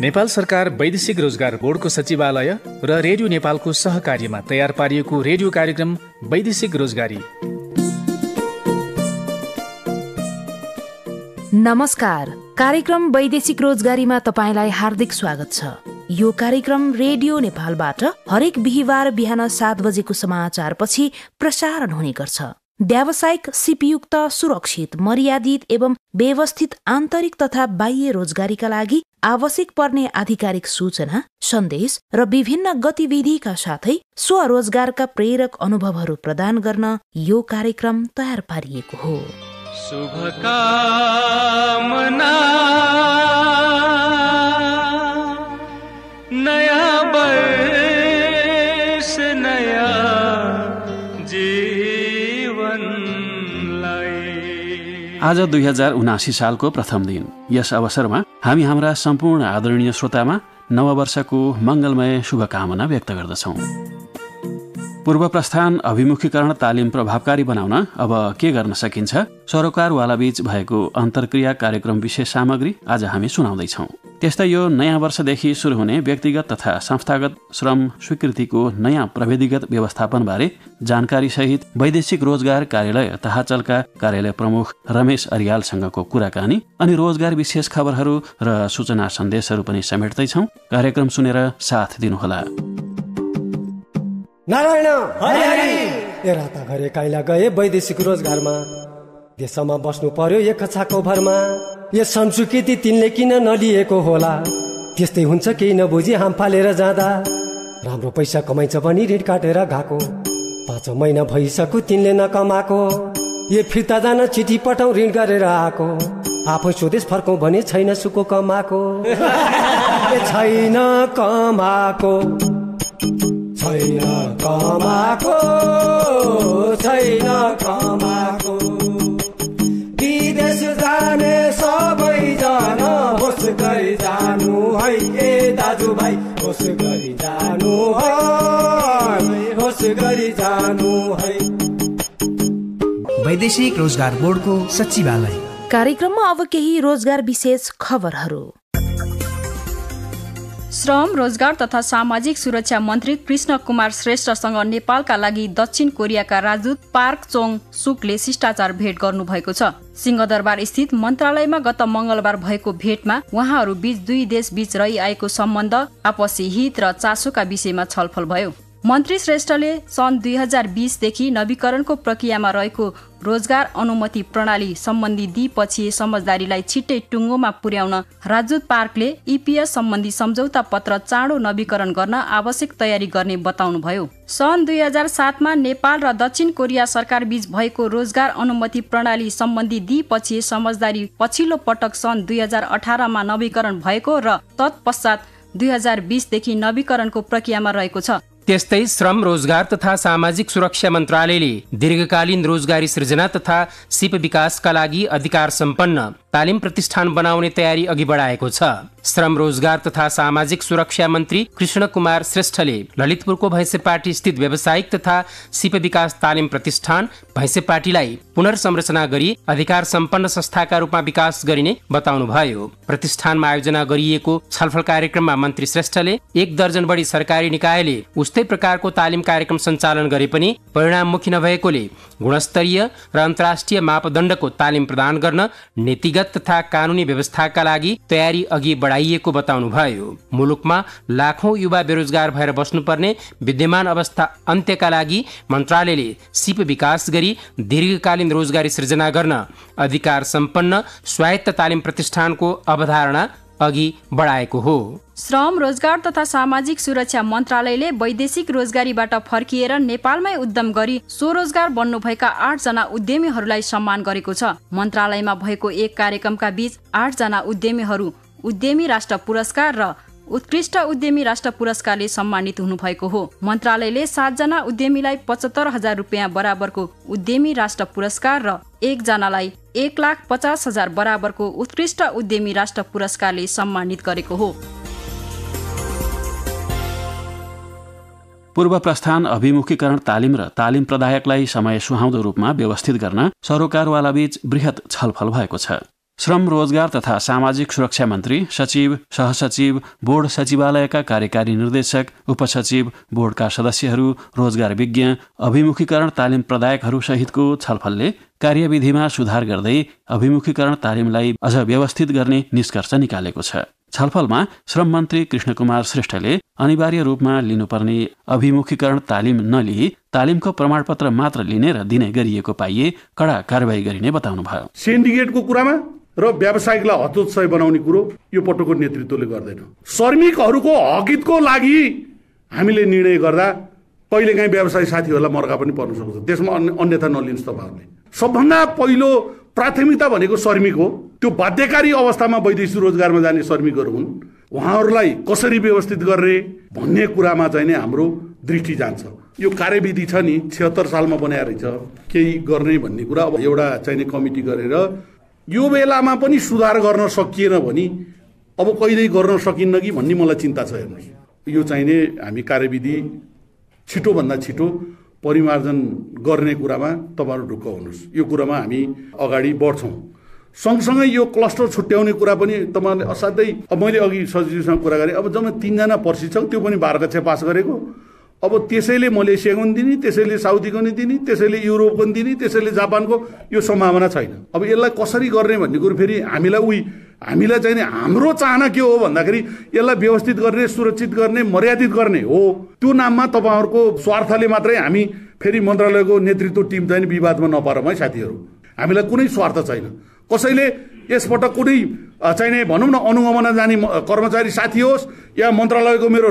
नेपाल सरकार वैदेशिक रोजगार बोर्डको सचिवालय र रेडियो नेपालको सहकार्यमा तयार पारिएको रेडियो कार्यक्रम वैदेशिक रोजगारी नमस्कार कार्यक्रम वैदेशिक रोजगारीमा तपाईँलाई हार्दिक स्वागत छ यो कार्यक्रम रेडियो नेपालबाट हरेक बिहिबार बिहान सात बजेको समाचारपछि प्रसारण हुने गर्छ व्यावसायिक सिपयुक्त सुरक्षित मर्यादित एवं व्यवस्थित आन्तरिक तथा बाह्य रोजगारीका लागि आवश्यक पर्ने आधिकारिक सूचना सन्देश र विभिन्न गतिविधिका साथै स्वरोजगारका प्रेरक अनुभवहरू प्रदान गर्न यो कार्यक्रम तयार पारिएको हो आज दुई हजार उनासी सालको प्रथम दिन यस अवसरमा हामी हाम्रा सम्पूर्ण आदरणीय श्रोतामा नववर्षको मङ्गलमय शुभकामना व्यक्त गर्दछौ पूर्व प्रस्थान अभिमुखीकरण तालिम प्रभावकारी बनाउन अब के गर्न सकिन्छ सरोकारवालाबीच भएको अन्तर्क्रिया कार्यक्रम विशेष सामग्री आज हामी सुनाउँदैछौँ त्यस्तै यो नयाँ वर्षदेखि सुरु हुने व्यक्तिगत तथा संस्थागत श्रम स्वीकृतिको नयाँ प्रविधिगत व्यवस्थापन बारे जानकारी सहित वैदेशिक रोजगार कार्यालय तहाचलका कार्यालय प्रमुख रमेश अरियालसँगको कुराकानी अनि रोजगार विशेष खबरहरू र सूचना सन्देशहरू पनि समेट्दैछौ कार्यक्रम सुनेर साथ दिनुहोला नारायण ए राता घरे काइला गए वैदेशिक रोजगारमा देशमा बस्नु पर्यो एक छाको भरमा यस संस्कृति तिनले किन नलिएको होला त्यस्तै हुन्छ केही नबुझी हाम फालेर जाँदा राम्रो पैसा कमाइन्छ भने ऋण काटेर गएको पाँच महिना भइसक्यो तिनले नकमाएको यो फिर्ता जान चिठी पठाउ ऋण गरेर आएको आफै स्वदेश फर्कौ भने छैन सुको कमाएको छैन कमाएको छैन कमाएको छैन कमा दाजुभाइ होस गरी जानु होस गरी जानु है वैदेशिक रोजगार बोर्डको सचिवालय कार्यक्रममा अब केही रोजगार विशेष खबरहरू श्रम रोजगार तथा सामाजिक सुरक्षा मन्त्री कृष्ण कुमार श्रेष्ठसँग नेपालका लागि दक्षिण कोरियाका राजदूत पार्क चोङ सुकले शिष्टाचार भेट गर्नुभएको छ सिंहदरबार स्थित मन्त्रालयमा गत मंगलबार भएको भेटमा उहाँहरू बीच दुई देश बीच रहिआएको सम्बन्ध आपसी हित र चासोका विषयमा छलफल भयो मन्त्री श्रेष्ठले सन् दुई हजार बिसदेखि नवीकरणको प्रक्रियामा रहेको रोजगार अनुमति प्रणाली सम्बन्धी दिपछि समझदारीलाई छिट्टै टुङ्गोमा पुर्याउन राजदूत पार्कले इपिएस सम्बन्धी सम्झौता पत्र चाँडो नवीकरण गर्न आवश्यक तयारी गर्ने बताउनुभयो सन् दुई हजार सातमा नेपाल र दक्षिण कोरिया सरकार बीच भएको रोजगार अनुमति प्रणाली सम्बन्धी दिपछि समझदारी पछिल्लो पटक सन् दुई हजार अठारमा नवीकरण भएको र तत्पश्चात दुई हजार बिसदेखि नवीकरणको प्रक्रियामा रहेको छ त्यस्तै श्रम रोजगार तथा सामाजिक सुरक्षा मन्त्रालयले दीर्घकालीन रोजगारी सृजना तथा सिप विकासका लागि अधिकार सम्पन्न तालिम प्रतिष्ठान बनाउने तयारी अघि बढाएको छ श्रम रोजगार तथा सामाजिक सुरक्षा मन्त्री कृष्ण कुमार श्रेष्ठले ललितपुरको भैँसेपाटी स्थित व्यावसायिक तथा सिप विकास तालिम प्रतिष्ठान भैँसेपाटीलाई पुनर्संरचना गरी अधिकार सम्पन्न संस्थाका रूपमा विकास गरिने बताउनुभयो प्रतिष्ठानमा आयोजना गरिएको छलफल कार्यक्रममा मन्त्री श्रेष्ठले एक दर्जन बढी सरकारी निकायले उस्तै प्रकारको तालिम कार्यक्रम सञ्चालन गरे पनि परिणाममुखी नभएकोले गुणस्तरीय र अन्तर्राष्ट्रिय मापदण्डको तालिम प्रदान गर्न नीतिगत नीतिगत तथा कानुनी व्यवस्थाका लागि तयारी अघि बढाइएको बताउनु भयो मुलुकमा लाखौं युवा बेरोजगार भएर बस्नुपर्ने विद्यमान अवस्था अन्त्यका लागि मन्त्रालयले सिप विकास गरी दीर्घकालीन रोजगारी सृजना गर्न अधिकार सम्पन्न स्वायत्त तालिम प्रतिष्ठानको अवधारणा अघि बढाएको हो श्रम रोजगार तथा सामाजिक सुरक्षा मन्त्रालयले वैदेशिक रोजगारीबाट फर्किएर नेपालमै उद्यम गरी स्वरोजगार बन्नुभएका आठजना उद्यमीहरूलाई सम्मान गरेको छ मन्त्रालयमा भएको एक कार्यक्रमका बीच आठजना उद्यमीहरू उद्यमी राष्ट्र पुरस्कार र उत्कृष्ट उद्यमी राष्ट्र पुरस्कारले सम्मानित हुनुभएको हो मन्त्रालयले सातजना उद्यमीलाई पचहत्तर हजार रुपियाँ बराबरको उद्यमी राष्ट्र पुरस्कार र एकजनालाई एक लाख पचास हजार बराबरको उत्कृष्ट उद्यमी राष्ट्र पुरस्कारले सम्मानित गरेको हो पूर्व प्रस्थान अभिमुखीकरण तालिम र तालिम प्रदायकलाई समय सुहाउँदो रूपमा व्यवस्थित गर्न सरोकारवालाबीच वृहत छलफल भएको छ श्रम रोजगार तथा सामाजिक सुरक्षा मन्त्री सचिव सहसचिव बोर्ड सचिवालयका कार्यकारी निर्देशक उपसचिव बोर्डका सदस्यहरू रोजगार विज्ञ अभिमुखीकरण तालिम प्रदायकहरू सहितको छलफलले कार्यविधिमा सुधार गर्दै अभिमुखीकरण तालिमलाई अझ व्यवस्थित गर्ने निष्कर्ष निकालेको छ छलफलमा श्रम मन्त्री कृष्ण कुमार श्रेष्ठले अनिवार्य रूपमा लिनुपर्ने अभिमुखीकरण तालिम नलिई तालिमको प्रमाणपत्र मात्र लिने र दिने गरिएको पाइए कडा कारवाही गरिने बताउनुभयो सिन्डिकेटको कुरामा र व्यावसायिकलाई हतोत्साह बनाउने कुरो यो पटकको नेतृत्वले गर्दैन श्रमिकहरूको हकितको लागि हामीले निर्णय गर्दा कहिलेकाहीँ व्यवसाय साथीहरूलाई मर्का पनि पर्न सक्छ त्यसमा अन्य अन्यथा नलिनुहोस् तपाईँहरूले सबभन्दा पहिलो प्राथमिकता भनेको श्रमिक हो त्यो बाध्यकारी अवस्थामा वैदेशिक रोजगारमा जाने श्रमिकहरू हुन् उहाँहरूलाई कसरी व्यवस्थित गर्ने भन्ने कुरामा चाहिँ नै हाम्रो दृष्टि जान्छ यो कार्यविधि छ नि छिहत्तर सालमा बनाएर रहेछ केही गर्ने भन्ने कुरा अब एउटा चाहिने कमिटी गरेर यो बेलामा पनि सुधार गर्न सकिएन भने अब कहिल्यै गर्न सकिन्न कि भन्ने मलाई चिन्ता छ हेर्नुहोस् यो चाहिने हामी कार्यविधि छिटोभन्दा छिटो परिमार्जन गर्ने कुरामा तपाईँहरू ढुक्क हुनुहोस् यो कुरामा हामी अगाडि बढ्छौँ सँगसँगै यो क्लस्टर छुट्याउने कुरा पनि तपाईँहरूले असाध्यै मैले अघि सचिवसँग कुरा गरेँ अब जम्मा तिनजना छ त्यो पनि बाह्र कक्षा पास गरेको अब त्यसैले मलेसियाको पनि दिने त्यसैले साउदीको पनि दिने त्यसैले युरोपको पनि दिने त्यसैले जापानको यो सम्भावना छैन अब यसलाई कसरी गर्ने भन्ने कुरो फेरि हामीलाई उही हामीलाई चाहिने हाम्रो चाहना के हो भन्दाखेरि यसलाई व्यवस्थित गर्ने सुरक्षित गर्ने मर्यादित गर्ने हो त्यो नाममा तपाईँहरूको स्वार्थले मात्रै हामी फेरि मन्त्रालयको नेतृत्व टिम चाहिँ विवादमा नपरौँ है साथीहरू हामीलाई कुनै स्वार्थ छैन कसैले यसपटक कुनै चाहिँ भनौँ न अनुगमन जाने कर्मचारी साथी होस् या मन्त्रालयको मेरो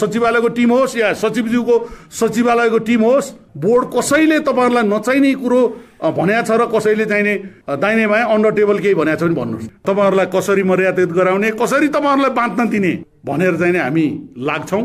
सचिवालयको टिम होस् या सचिवज्यूको सचिवालयको टिम होस् बोर्ड कसैले तपाईँहरूलाई नचाहिने कुरो भन्या छ र कसैले चाहिने दाहिने भाइ अन्डर टेबल केही भनेको छ भने भन्नुहोस् तपाईँहरूलाई कसरी मर्यादित गराउने कसरी तपाईँहरूलाई बाँच्न दिने भनेर चाहिँ हामी लाग्छौँ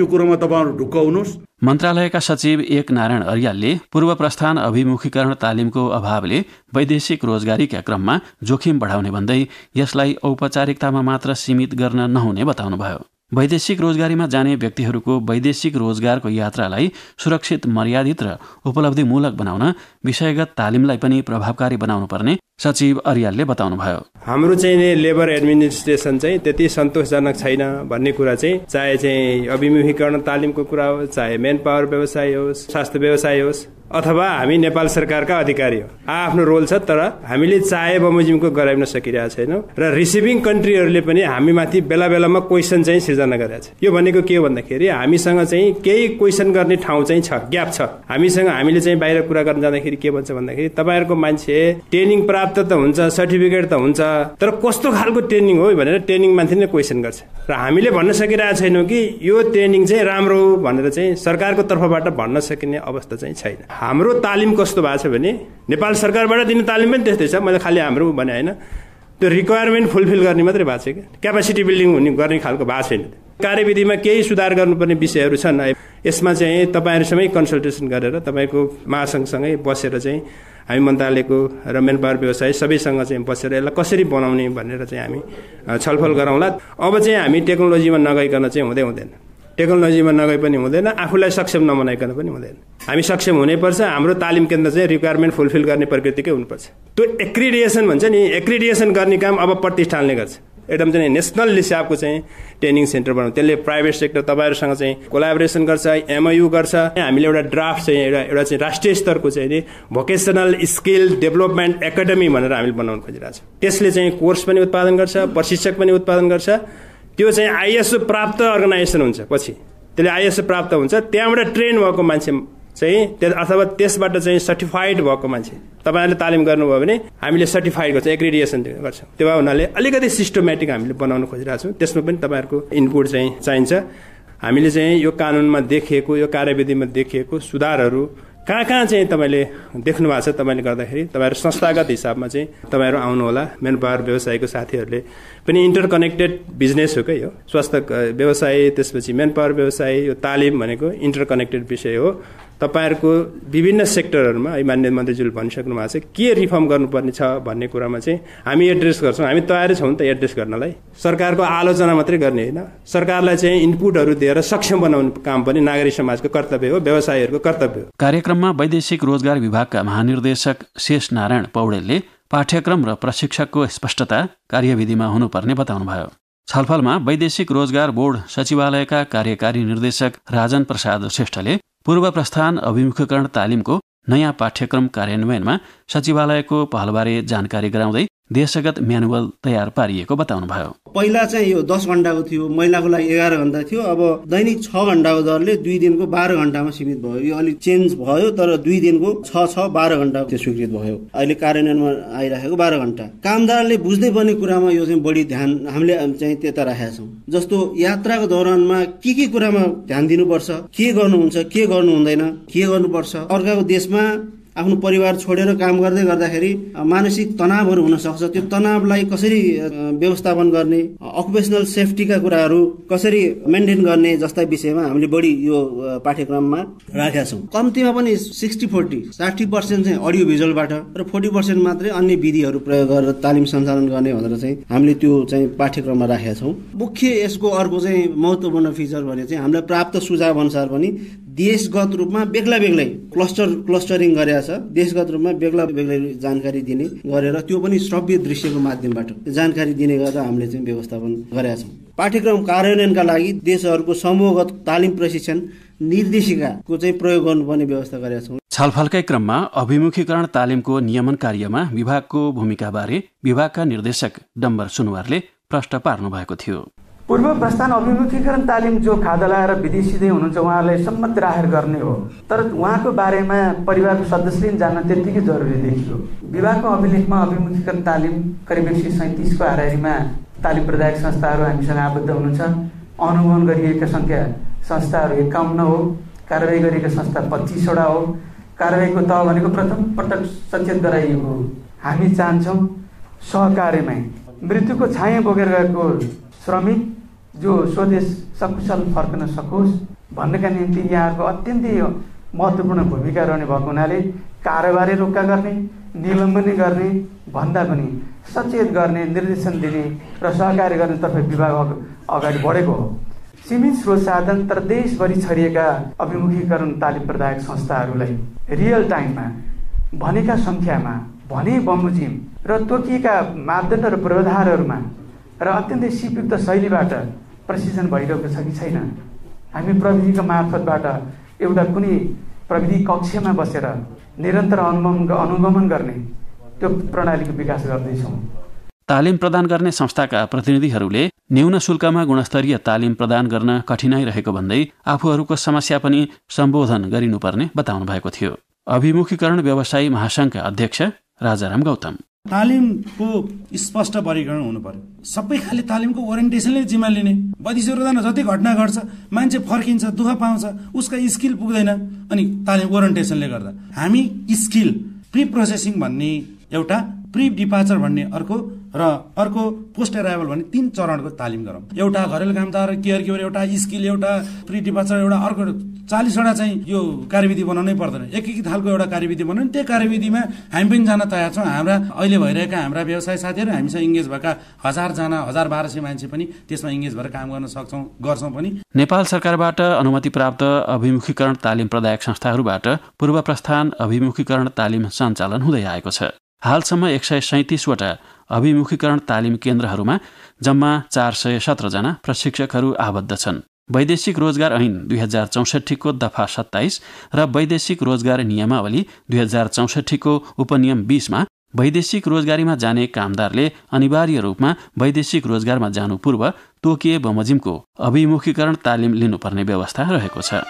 त्यो कुरोमा तपाईँहरू ढुक्क हुनुहोस् मन्त्रालयका सचिव एक नारायण अर्यालले पूर्व प्रस्थान अभिमुखीकरण तालिमको अभावले वैदेशिक रोजगारीका क्रममा जोखिम बढाउने भन्दै यसलाई औपचारिकतामा मात्र सीमित गर्न नहुने बताउनुभयो वैदेशिक रोजगारीमा जाने व्यक्तिहरूको वैदेशिक रोजगारको यात्रालाई सुरक्षित मर्यादित र उपलब्धिमूलक बनाउन विषयगत तालिमलाई पनि प्रभावकारी बनाउनुपर्ने सचिव अरियालले बताउनुभयो हाम्रो चाहिँ लेबर एडमिनिस्ट्रेसन चाहिँ त्यति सन्तोषजनक छैन भन्ने कुरा चाहिँ चाहे चाहिँ अभिमुखीकरण तालिमको कुरा होस् चाहे मेन पावर व्यवसाय होस् स्वास्थ्य व्यवसाय होस् अथवा हामी नेपाल सरकारका अधिकारी हो आ आफ्नो रोल छ तर हामीले चाहे बमोजिमको गराउन सकिरहेको छैनौँ र रिसिभिङ कन्ट्रीहरूले पनि हामी माथि बेला बेलामा क्वेसन चाहिँ सिर्जना गरेका छ यो भनेको के हो भन्दाखेरि हामीसँग चाहिँ केही क्वेसन गर्ने ठाउँ चाहिँ छ ग्याप छ हामीसँग हामीले चाहिँ बाहिर कुरा गर्न जाँदाखेरि के भन्छ भन्दाखेरि तपाईँहरूको मान्छे ट्रेनिङ प्राप्त प्राप्त त हुन्छ सर्टिफिकेट त हुन्छ तर कस्तो खालको ट्रेनिङ हो भनेर ट्रेनिङ माथि नै क्वेसन गर्छ र हामीले भन्न सकिरहेको छैनौँ कि यो ट्रेनिङ चाहिँ राम्रो हो भनेर चाहिँ सरकारको तर्फबाट भन्न सकिने अवस्था चाहिँ छैन हाम्रो तालिम कस्तो भएको छ भने नेपाल सरकारबाट दिने तालिम पनि त्यस्तै छ मैले खालि हाम्रो भने होइन त्यो रिक्वायरमेन्ट फुलफिल गर्ने मात्रै भएको छ क्या क्यापासिटी बिल्डिङ हुने गर्ने खालको भएको छैन कार्यविधिमा केही सुधार गर्नुपर्ने विषयहरू छन् यसमा चाहिँ तपाईँहरूसँगै कन्सल्टेसन गरेर तपाईँको महासङ्घसँगै बसेर चाहिँ हामी मन्त्रालयको र मेन पावर व्यवसाय सबैसँग चाहिँ बसेर यसलाई कसरी बनाउने भनेर चाहिँ हामी छलफल गरौँला अब चाहिँ हामी टेक्नोलोजीमा नगइकन चाहिँ हुँदै हुँदैन टेक्नोलोजीमा नगए पनि हुँदैन आफूलाई सक्षम नबनाइकन पनि हुँदैन हामी सक्षम हुनैपर्छ हाम्रो तालिम केन्द्र चाहिँ रिक्वायरमेन्ट फुलफिल गर्ने प्रकृतिकै हुनुपर्छ त्यो एक्रिडिएसन भन्छ नि एक्रिडिएसन गर्ने काम अब प्रतिष्ठानले गर्छ एकदम चाहिँ नेसनल हिसाबको चाहिँ ट्रेनिङ सेन्टर बनाउँछ त्यसले प्राइभेट सेक्टर तपाईँहरूसँग चाहिँ कोलाबोरेसन गर्छ एमओयु गर्छ हामीले एउटा ड्राफ्ट चाहिँ एउटा एउटा चाहिँ राष्ट्रिय स्तरको चाहिँ भोकेसनल स्किल डेभलपमेन्ट एकाडेमी भनेर हामीले बनाउनु खोजिरहेको छ त्यसले चाहिँ कोर्स पनि उत्पादन गर्छ प्रशिक्षक पनि उत्पादन गर्छ त्यो चाहिँ आइएसओ प्राप्त अर्गनाइजेसन हुन्छ पछि त्यसले आइएसओ प्राप्त हुन्छ त्यहाँबाट ट्रेन भएको मान्छे चाहिँ त्यस अथवा त्यसबाट चाहिँ सर्टिफाइड भएको मान्छे तपाईँहरूले तालिम गर्नुभयो भने हामीले सर्टिफाइड गर्छौँ एग्रिडिएसन गर्छौँ त्यो भए हुनाले अलिकति सिस्टमेटिक हामीले बनाउन खोजिरहेको छौँ त्यसमा पनि तपाईँहरूको इनपुट चाहिँ चाहिन्छ हामीले चाहिँ यो कानुनमा देखिएको यो कार्यविधिमा देखिएको सुधारहरू कहाँ कहाँ चाहिँ तपाईँले देख्नु भएको छ तपाईँले गर्दाखेरि तपाईँहरू संस्थागत हिसाबमा चाहिँ तपाईँहरू आउनुहोला मेन पावर व्यवसायको साथीहरूले पनि इन्टरकनेक्टेड बिजनेस हो क्या यो स्वास्थ्य व्यवसाय त्यसपछि मेन पावर व्यवसाय यो तालिम भनेको इन्टरकनेक्टेड विषय हो तपाईँहरूको विभिन्न सेक्टरहरूमा है मान्य मन्त्रीज्यूले भनिसक्नु भएको छ के रिफर्म गर्नुपर्ने छ भन्ने कुरामा चाहिँ हामी एड्रेस गर्छौँ हामी तयारै छौँ त एड्रेस गर्नलाई सरकारको आलोचना मात्रै गर्ने होइन सरकारलाई चाहिँ इनपुटहरू दिएर सक्षम बनाउने काम पनि नागरिक समाजको कर्तव्य हो व्यवसायीहरूको कर्तव्य हो कार्यक्रममा वैदेशिक रोजगार विभागका महानिर्देशक शेष नारायण पौडेलले पाठ्यक्रम र प्रशिक्षकको स्पष्टता कार्यविधिमा हुनुपर्ने बताउनुभयो छलफलमा वैदेशिक रोजगार बोर्ड सचिवालयका कार्यकारी निर्देशक राजन प्रसाद श्रेष्ठले पूर्व प्रस्थान अभिमुखीकरण तालिमको नयाँ पाठ्यक्रम कार्यान्वयनमा सचिवालयको पहलबारे जानकारी गराउँदै देशगत म्यानुअल तयार पारिएको बताउनुभयो पहिला चाहिँ यो दस घन्टाको थियो महिलाको लागि एघार घन्टा थियो अब दैनिक छ घन्टाको दरले दुई दिनको बाह्र घन्टामा सीमित भयो यो अलिक चेन्ज भयो तर दुई दिनको छ छ बाह्र घन्टा त्यो स्वीकृत भयो अहिले कार्यान्वयनमा आइराखेको बाह्र घन्टा कामदारले बुझ्नै पर्ने कुरामा यो चाहिँ बढी ध्यान हामीले चाहिँ त्यता राखेका छौँ जस्तो यात्राको दौरानमा के के कुरामा ध्यान दिनुपर्छ के गर्नुहुन्छ के गर्नु हुँदैन के गर्नुपर्छ अर्काको देशमा आफ्नो परिवार छोडेर काम गर्दै गर्दाखेरि मानसिक तनावहरू हुनसक्छ त्यो तनावलाई कसरी व्यवस्थापन गर्ने अकुपेसनल सेफ्टीका कुराहरू कसरी मेन्टेन गर्ने जस्ता विषयमा हामीले बढी यो पाठ्यक्रममा राखेका छौँ कम्तीमा पनि सिक्सटी फोर्टी साठी पर्सेन्ट चाहिँ अडियो भिजुअलबाट र फोर्टी पर्सेन्ट मात्रै अन्य विधिहरू प्रयोग गरेर तालिम सञ्चालन गर्ने भनेर चाहिँ हामीले त्यो चाहिँ पाठ्यक्रममा राखेका छौँ मुख्य यसको अर्को चाहिँ महत्त्वपूर्ण फिचर भने चाहिँ हामीलाई प्राप्त सुझाव अनुसार पनि देशगत रूपमा बेग्ला बेग्लै क्लस्टर क्लस्टरिङ गरेका छ देशगत रूपमा बेग्ला बेग्लै जानकारी दिने गरेर त्यो पनि श्रव्य दृश्यको माध्यमबाट जानकारी दिने गरेर हामीले चाहिँ व्यवस्थापन गरेका छौँ पाठ्यक्रम कार्यान्वयनका लागि देशहरूको समूहगत तालिम प्रशिक्षण निर्देशिकाको चाहिँ प्रयोग गर्नुपर्ने व्यवस्था गरेका छौँ छलफलकै क्रममा अभिमुखीकरण तालिमको नियमन कार्यमा विभागको भूमिकाबारे विभागका निर्देशक डम्बर सुनवारले प्रश्न पार्नु भएको थियो पूर्व प्रस्थान अभिमुखीकरण तालिम जो खादा लगाएर विदेशी हुनुहुन्छ उहाँहरूलाई सम्मत राहेर गर्ने हो तर उहाँको बारेमा परिवारको सदस्यले जान्न त्यत्तिकै जरुरी देखियो विभागको अभिलेखमा अभिमुखीकरण तालिम करिब एक सय सैँतिसको आधारीमा तालिम प्रदायक संस्थाहरू हामीसँग आबद्ध हुनुहुन्छ अनुगमन गरिएका सङ्ख्या संस्थाहरू एकाउन्न हो कारवाही गरिएका संस्था पच्चिसवटा हो कारवाहीको तह भनेको प्रथम पटक सचेत गराइएको हो हामी चाहन्छौँ सहकारीमै मृत्युको छाया बोकेर गएको श्रमिक जो स्वदेश सकुशल फर्कन सकोस् भन्नका निम्ति यहाँहरूको अत्यन्तै महत्त्वपूर्ण भूमिका रहने भएको हुनाले कारोबारी रोक्का गर्ने निलम्बन गर्ने भन्दा पनि सचेत गर्ने निर्देशन दिने र सहकार्य गर्नेतर्फ विभाग अगाडि बढेको हो सीमित स्रोत साधन तर देशभरि छरिएका अभिमुखीकरण तालिम प्रदायक संस्थाहरूलाई रियल टाइममा भनेका सङ्ख्यामा भने बमोजिम र तोकिएका मापदण्ड र पूर्वाधारहरूमा र अत्यन्तै सिपयुक्त शैलीबाट प्रशिक्षण भइरहेको छ कि छैन हामी प्रविधिको मार्फतबाट एउटा कुनै प्रविधि कक्षमा बसेर निरन्तर अनुगमन अनुगमन गर्ने त्यो प्रणालीको विकास गर्दैछौँ तालिम प्रदान गर्ने संस्थाका प्रतिनिधिहरूले न्यून शुल्कमा गुणस्तरीय तालिम प्रदान गर्न कठिनाई रहेको भन्दै आफूहरूको समस्या पनि सम्बोधन गरिनुपर्ने बताउनु भएको थियो अभिमुखीकरण व्यवसायी महासङ्घका अध्यक्ष राजाराम गौतम तालिमको स्पष्ट वर्गीकरण हुनु पर्यो सबै खाले तालिमको ओरिएन्टेसनले जिम्मा लिने बदिसो जति घटना घट्छ मान्छे फर्किन्छ दुःख पाउँछ उसका स्किल पुग्दैन अनि तालिम ओरिएन्टेसनले गर्दा हामी स्किल प्रि प्रोसेसिङ भन्ने एउटा प्रि डिपाचर भन्ने अर्को र अर्को पोस्ट एराइभल भने तिन चरणको तालिम गरौँ एउटा घरेलु कामदार केयर केयर एउटा स्किल एउटा प्रि डिपाचर एउटा अर्को चालिसवटा चाहिँ यो कार्यविधि बनाउनै पर्दैन एक एक खालको एउटा कार्यविधि बनाउनु त्यो कार्यविधिमा हामी पनि जान तयार छौँ हाम्रा अहिले भइरहेका हाम्रा व्यवसाय साथीहरू हामीसँग इङ्गेज भएका हजारजना हजार बाह्र सय मान्छे पनि त्यसमा इङ्गेज भएर काम गर्न सक्छौँ गर्छौँ पनि नेपाल सरकारबाट अनुमति प्राप्त अभिमुखीकरण तालिम प्रदायक संस्थाहरूबाट पूर्व प्रस्थान अभिमुखीकरण तालिम सञ्चालन हुँदै आएको छ हालसम्म एक सय सैतिसवटा अभिमुखीकरण तालिम केन्द्रहरूमा जम्मा चार सय सत्रजना प्रशिक्षकहरू आबद्ध छन् वैदेशिक रोजगार ऐन दुई हजार चौसठीको दफा सत्ताइस र वैदेशिक रोजगार नियमावली दुई हजार चौसठीको उपनियम बिसमा वैदेशिक रोजगारीमा जाने कामदारले अनिवार्य रूपमा वैदेशिक रोजगारमा जानु पूर्व तोकिए बमोजिमको अभिमुखीकरण तालिम लिनुपर्ने व्यवस्था रहेको छ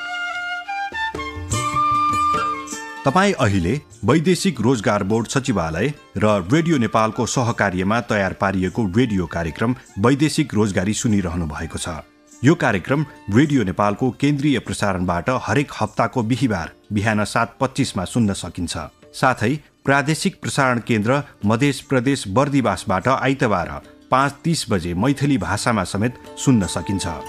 तपाईँ अहिले वैदेशिक रोजगार बोर्ड सचिवालय र रेडियो नेपालको सहकार्यमा तयार पारिएको रेडियो कार्यक्रम वैदेशिक रोजगारी सुनिरहनु भएको छ यो कार्यक्रम रेडियो नेपालको केन्द्रीय प्रसारणबाट हरेक हप्ताको बिहिबार बिहान सात पच्चिसमा सुन्न सकिन्छ साथै प्रादेशिक प्रसारण केन्द्र मधेस प्रदेश बर्दिवासबाट आइतबार पाँच तिस बजे मैथिली भाषामा समेत सुन्न सकिन्छ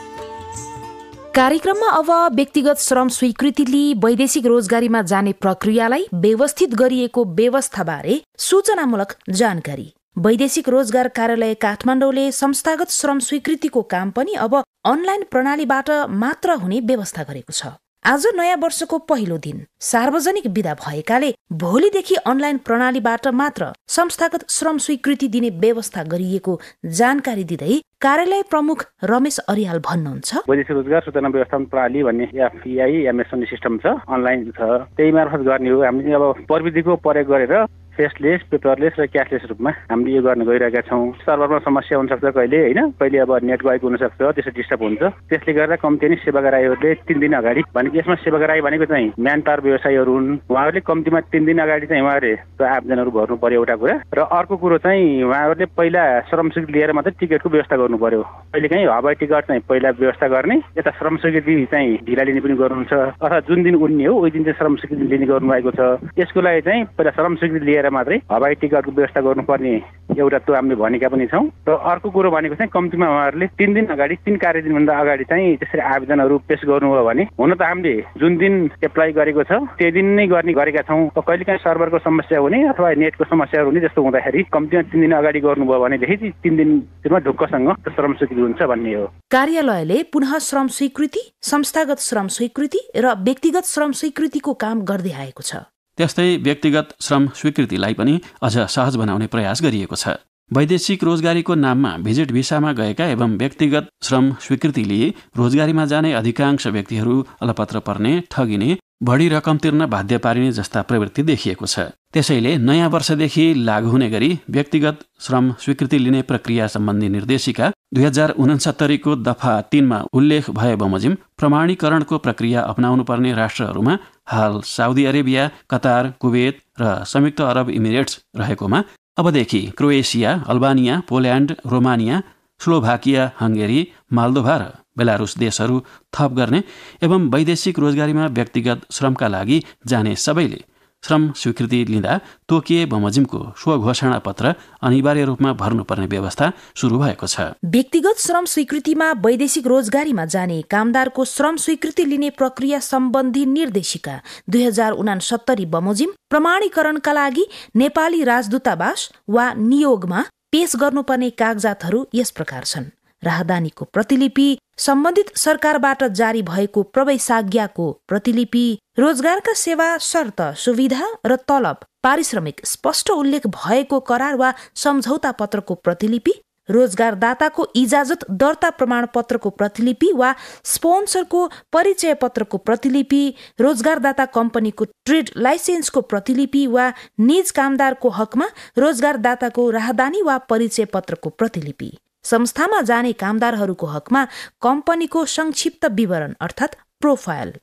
कार्यक्रममा अब व्यक्तिगत श्रम स्वीकृतिले वैदेशिक रोजगारीमा जाने प्रक्रियालाई व्यवस्थित गरिएको व्यवस्थाबारे सूचनामूलक जानकारी वैदेशिक रोजगार कार्यालय काठमाडौँले संस्थागत श्रम स्वीकृतिको काम पनि अब अनलाइन प्रणालीबाट मात्र हुने व्यवस्था गरेको छ आज नयाँ वर्षको पहिलो दिन सार्वजनिक विदा भएकाले भोलिदेखि अनलाइन प्रणालीबाट मात्र संस्थागत श्रम स्वीकृति दिने व्यवस्था गरिएको जानकारी दिँदै कार्यालय प्रमुख रमेश अरियाल भन्नुहुन्छ वैदेशिक रोजगार सूचना व्यवस्थापन प्रणाली भन्ने एफआई एमएसएन सिस्टम छ अनलाइन छ त्यही मार्फत गर्ने हो हामीले अब प्रविधिको प्रयोग गरेर फेसलेस पेपरलेस र क्यासलेस रूपमा हामीले यो गर्न गइरहेका छौँ सर्भरमा समस्या हुनसक्छ कहिले होइन कहिले अब नेट गएको हुनसक्छ त्यसो डिस्टर्ब हुन्छ त्यसले गर्दा कम्ती नै सेवाग्राहीहरूले तिन दिन अगाडि भनेको यसमा सेवाग्राही भनेको चाहिँ म्यान पावर व्यवसायीहरू हुन् उहाँहरूले कम्तीमा तिन दिन अगाडि चाहिँ उहाँहरूले आवेदनहरू भर्नु पर्यो एउटा कुरा र अर्को कुरो चाहिँ उहाँहरूले पहिला श्रम स्वीकृति लिएर मात्रै टिकटको व्यवस्था गर्नु पर्यो कहिले काहीँ हवाई टिकट चाहिँ पहिला व्यवस्था गर्ने यता श्रम स्वीकृति चाहिँ ढिला लिने पनि गर्नुहुन्छ अथवा जुन दिन उड्ने हो उही दिन चाहिँ श्रम स्वीकृति लिने गर्नुभएको छ यसको लागि चाहिँ पहिला श्रम स्वीकृति लिएर लिएर मात्रै हवाई टिकटको व्यवस्था गर्नुपर्ने एउटा त्यो हामीले भनेका पनि छौँ र अर्को कुरो भनेको चाहिँ कम्तीमा उहाँहरूले तिन दिन अगाडि तिन कार्य दिनभन्दा अगाडि चाहिँ त्यसरी आवेदनहरू पेस गर्नुभयो भने हुन त हामीले जुन दिन एप्लाई गरेको छ त्यही दिन नै गर्ने गरेका छौँ कहिलेकाहीँ सर्भरको समस्या हुने अथवा नेटको समस्याहरू हुने जस्तो हुँदाखेरि कम्तीमा तिन दिन अगाडि गर्नुभयो भनेदेखि तिन दिनमा ढुक्कसँग श्रम स्वीकृति हुन्छ भन्ने हो कार्यालयले पुनः श्रम स्वीकृति संस्थागत श्रम स्वीकृति र व्यक्तिगत श्रम स्वीकृतिको काम गर्दै आएको छ त्यस्तै व्यक्तिगत श्रम स्वीकृतिलाई पनि अझ सहज बनाउने प्रयास गरिएको छ वैदेशिक रोजगारीको नाममा भिजिट भिसामा गएका एवं व्यक्तिगत श्रम स्वीकृति लिए रोजगारीमा जाने अधिकांश व्यक्तिहरू अलपत्र पर्ने ठगिने बढी रकम तिर्न बाध्य पारिने जस्ता प्रवृत्ति देखिएको छ त्यसैले नयाँ वर्षदेखि लागू हुने गरी व्यक्तिगत श्रम स्वीकृति लिने प्रक्रिया सम्बन्धी निर्देशिका दुई हजार उनसत्तरीको दफा तिनमा उल्लेख भए बमोजिम प्रमाणीकरणको प्रक्रिया पर्ने राष्ट्रहरूमा हाल साउदी अरेबिया कतार कुवेत र संयुक्त अरब इमिरेट्स रहेकोमा अबदेखि Croatia Albania Poland Romania Slovakia Hungary Moldova र बेलारुस देशहरू थप गर्ने एवं वैदेशिक रोजगारीमा व्यक्तिगत श्रमका लागि जाने सबैले श्रम स्वीकृति लिँदा तोकिए बमोजिमको स्वघोषणा पत्र अनिवार्य रूपमा भर्नुपर्ने व्यवस्था सुरु भएको छ व्यक्तिगत श्रम स्वीकृतिमा वैदेशिक रोजगारीमा जाने कामदारको श्रम स्वीकृति लिने प्रक्रिया सम्बन्धी निर्देशिका दुई हजार उनासत्तरी बमोजिम प्रमाणीकरणका लागि नेपाली राजदूतावास वा नियोगमा पेश गर्नुपर्ने कागजातहरू यस प्रकार छन् राहदानीको प्रतिलिपि सम्बन्धित सरकारबाट जारी भएको प्रवेशाज्ञाको प्रतिलिपि रोजगारका सेवा शर्त सुविधा र तलब पारिश्रमिक स्पष्ट उल्लेख भएको करार वा सम्झौता पत्रको प्रतिलिपि रोजगारदाताको इजाजत दर्ता प्रमाणपत्रको प्रतिलिपि वा स्पोन्सरको परिचय पत्रको प्रतिलिपि रोजगारदाता कम्पनीको ट्रेड लाइसेन्सको प्रतिलिपि वा निज कामदारको हकमा रोजगारदाताको राहदानी वा परिचय पत्रको प्रतिलिपि संस्थामा जाने कामदारहरूको हकमा कम्पनीको संक्षिप्त विवरण अर्थात् प्रोफाइल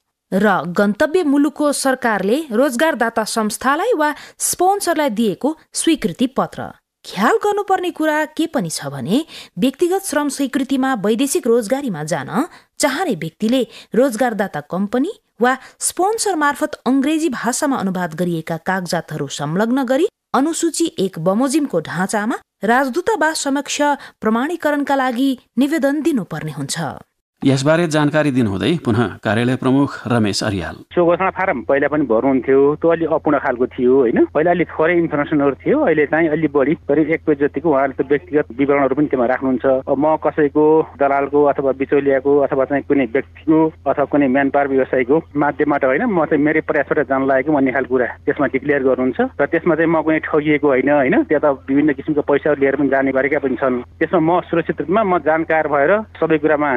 र गन्तव्य मुलुकको सरकारले रोजगारदाता संस्थालाई वा स्पोन्सरलाई दिएको स्वीकृति पत्र ख्याल गर्नुपर्ने कुरा के पनि छ भने व्यक्तिगत श्रम स्वीकृतिमा वैदेशिक रोजगारीमा जान चाहने व्यक्तिले रोजगारदाता कम्पनी वा स्पोन्सर मार्फत अङ्ग्रेजी भाषामा अनुवाद गरिएका कागजातहरू संलग्न गरी अनुसूची एक बमोजिमको ढाँचामा राजदूतावास समक्ष प्रमाणीकरणका लागि निवेदन दिनुपर्ने हुन्छ यसबारे जानकारी दिनुहुँदै पुनः कार्यालय प्रमुख रमेश अरियाल सो घोषणा फारम पहिला पनि भर्नुहुन्थ्यो त्यो अलि अपूर्ण खालको थियो होइन पहिला अलिक थोरै इन्फर्मेसनहरू थियो अहिले चाहिँ अलिक बढी करिब एक पेज जतिको उहाँले त व्यक्तिगत विवरणहरू पनि त्यसमा राख्नुहुन्छ म कसैको दलालको अथवा बिचौलियाको अथवा चाहिँ कुनै व्यक्तिको अथवा कुनै म्यान पावर व्यवसायको माध्यमबाट होइन म चाहिँ मेरै प्रयासबाट जान लागेको भन्ने खालको कुरा त्यसमा डिक्लेयर गर्नुहुन्छ र त्यसमा चाहिँ म कुनै ठगिएको होइन होइन त्यहाँ त विभिन्न किसिमको पैसाहरू लिएर पनि जाने गरेका पनि छन् त्यसमा म सुरक्षित रूपमा म जानकार भएर सबै कुरामा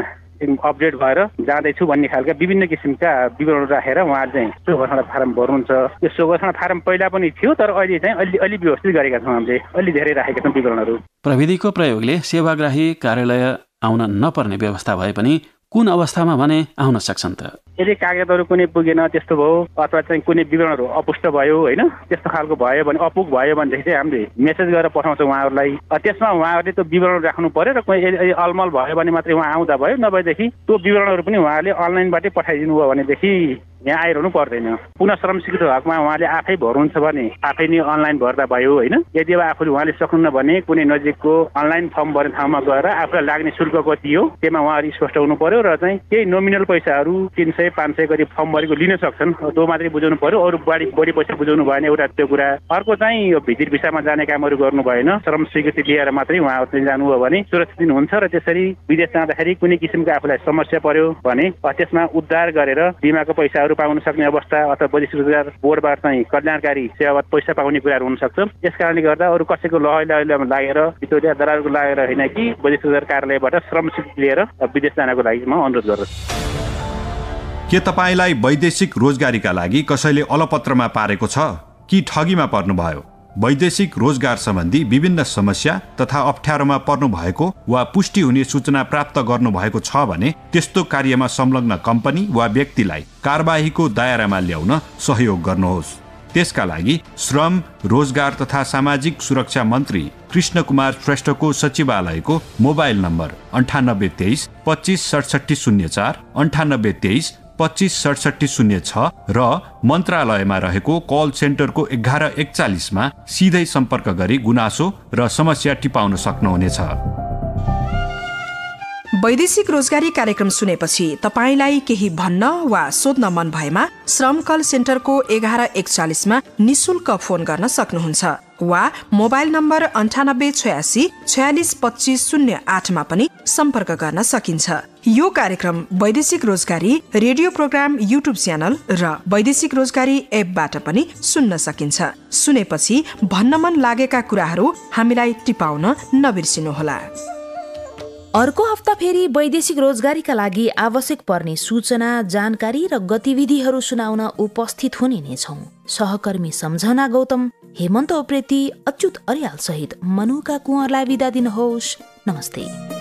अपडेट भएर जाँदैछु भन्ने खालका विभिन्न किसिमका विवरण राखेर उहाँ चाहिँ शोभाषणा फारम भर्नुहुन्छ यो शोभाषणा फारम पहिला पनि थियो तर अहिले चाहिँ अलि अलि व्यवस्थित गरेका छौँ हामीले अलि धेरै राखेका छौँ विवरणहरू प्रविधिको प्रयोगले सेवाग्राही कार्यालय आउन नपर्ने व्यवस्था भए पनि कुन अवस्थामा भने आउन सक्छन् त यदि कागजातहरू कुनै पुगेन त्यस्तो भयो अथवा चाहिँ कुनै विवरणहरू अपुष्ट भयो होइन त्यस्तो खालको भयो भने अपुग भयो भनेदेखि चाहिँ हामीले मेसेज गरेर पठाउँछौँ उहाँहरूलाई त्यसमा उहाँहरूले त्यो विवरण राख्नु पर्यो र कुनै अलमल भयो भने मात्रै उहाँ आउँदा भयो नभएदेखि त्यो विवरणहरू पनि उहाँहरूले अनलाइनबाटै पठाइदिनु भयो भनेदेखि यहाँ आइरहनु पर्दैन पुनः श्रम स्वीकृत हकमा उहाँले आफै भर्नुहुन्छ भने आफै नै अनलाइन भर्दा भयो होइन यदि अब आफूले उहाँले सक्नुहुन्न भने कुनै नजिकको अनलाइन फर्म भर्ने ठाउँमा गएर आफूलाई लाग्ने शुल्क कति हो त्यसमा उहाँहरू स्पष्ट हुनु पर्यो र चाहिँ केही नोमिनल पैसाहरू तिन सय पाँच सय गरी फर्म भरेको लिन सक्छन् त्यो मात्रै बुझाउनु पर्यो अरू बढी बढी पैसा बुझाउनु भएन एउटा त्यो कुरा अर्को चाहिँ यो भिजिट भिसामा जाने कामहरू गर्नु भएन श्रम स्वीकृति लिएर मात्रै उहाँहरू चाहिँ जानुभयो भने सुरक्षित दिनुहुन्छ र त्यसरी विदेश जाँदाखेरि कुनै किसिमको आफूलाई समस्या पर्यो भने त्यसमा उद्धार गरेर बिमाको पैसाहरू सेवाहरू पाउन सक्ने अवस्था अथवा वैदेशिक रोजगार बोर्डबाट चाहिँ कल्याणकारी सेवाबाट पैसा पाउने कुराहरू हुनसक्छ यस कारणले गर्दा अरू कसैको लहै लागेर बिचौलिया दलालको लागेर होइन कि वैदेशिक रोजगार कार्यालयबाट श्रम स्वीकृति लिएर विदेश जानको लागि म अनुरोध गर्दछु के तपाईँलाई वैदेशिक रोजगारीका लागि कसैले अलपत्रमा पारेको छ कि ठगीमा पर्नुभयो वैदेशिक रोजगार सम्बन्धी विभिन्न समस्या तथा अप्ठ्यारोमा पर्नु भएको वा पुष्टि हुने सूचना प्राप्त गर्नुभएको छ भने त्यस्तो कार्यमा संलग्न कम्पनी वा व्यक्तिलाई कारबाहीको दायरामा ल्याउन सहयोग गर्नुहोस् त्यसका लागि श्रम रोजगार तथा सामाजिक सुरक्षा मन्त्री कृष्ण कुमार श्रेष्ठको सचिवालयको मोबाइल नम्बर अन्ठानब्बे तेइस पच्चिस सडसठी शून्य चार अन्ठानब्बे तेइस पच्चिस सडसठी शून्य छ र मन्त्रालयमा रहेको कल सेन्टरको एघार एकचालिसमा सिधै सम्पर्क गरी गुनासो र समस्या टिपाउन सक्नुहुनेछ वैदेशिक रोजगारी कार्यक्रम सुनेपछि तपाईँलाई केही भन्न वा सोध्न मन भएमा श्रम कल सेन्टरको एघार एकचालिसमा निशुल्क फोन गर्न सक्नुहुन्छ वा मोबाइल नम्बर अन्ठानब्बे छयासी छयालिस पच्चिस शून्य आठमा पनि सम्पर्क गर्न सकिन्छ यो कार्यक्रम वैदेशिक रोजगारी रेडियो प्रोग्राम युट्युब च्यानल र वैदेशिक रोजगारी एपबाट पनि सुन्न सकिन्छ सुनेपछि भन्न मन लागेका कुराहरू हामीलाई टिपाउन नबिर्सिनुहोला अर्को हप्ता फेरि वैदेशिक रोजगारीका लागि आवश्यक पर्ने सूचना जानकारी र गतिविधिहरू सुनाउन उपस्थित हुने नै छौँ सहकर्मी सम्झना गौतम हेमन्त उप्रेती अच्युत अर्याल सहित मनुका कुँवरलाई विदा दिनुहोस् नमस्ते